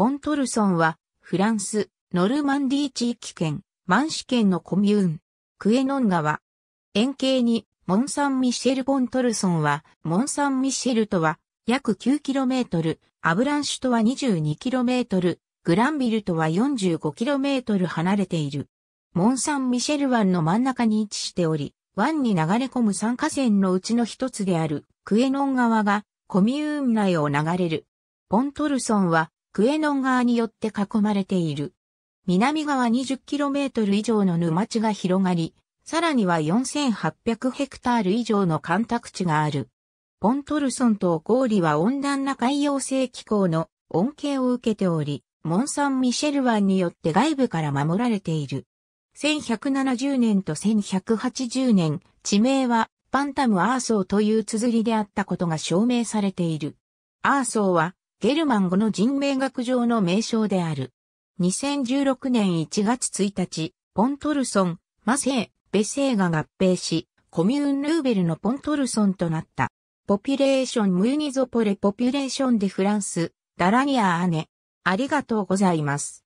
ポントルソンは、フランス、ノルマンディー地域圏、マンシ県のコミューン、クエノン川。円形に、モンサン・ミシェル・ポントルソンは、モンサン・ミシェルとは、約 9km、アブランシュとは 22km、グランビルとは 45km 離れている。モンサン・ミシェル湾の真ん中に位置しており、湾に流れ込む三河川のうちの一つである、クエノン川が、コミューン内を流れる。ポントルソンは、クエノン川によって囲まれている。南側 20km 以上の沼地が広がり、さらには4800ヘクタール以上の干拓地がある。ポントルソンとコーリは温暖な海洋性気候の恩恵を受けており、モン・サン・ミシェル湾によって外部から守られている。1170年と1180年、地名はパンタム・アーソーという綴りであったことが証明されている。アーソーはゲルマン語の人名学上の名称である。2016年1月1日、ポントルソン、マセー、ベセーが合併し、コミューンヌーベルのポントルソンとなった。ポピュレーションムユニゾポレポピュレーションデ・フランス、ダラニアアネ。ありがとうございます。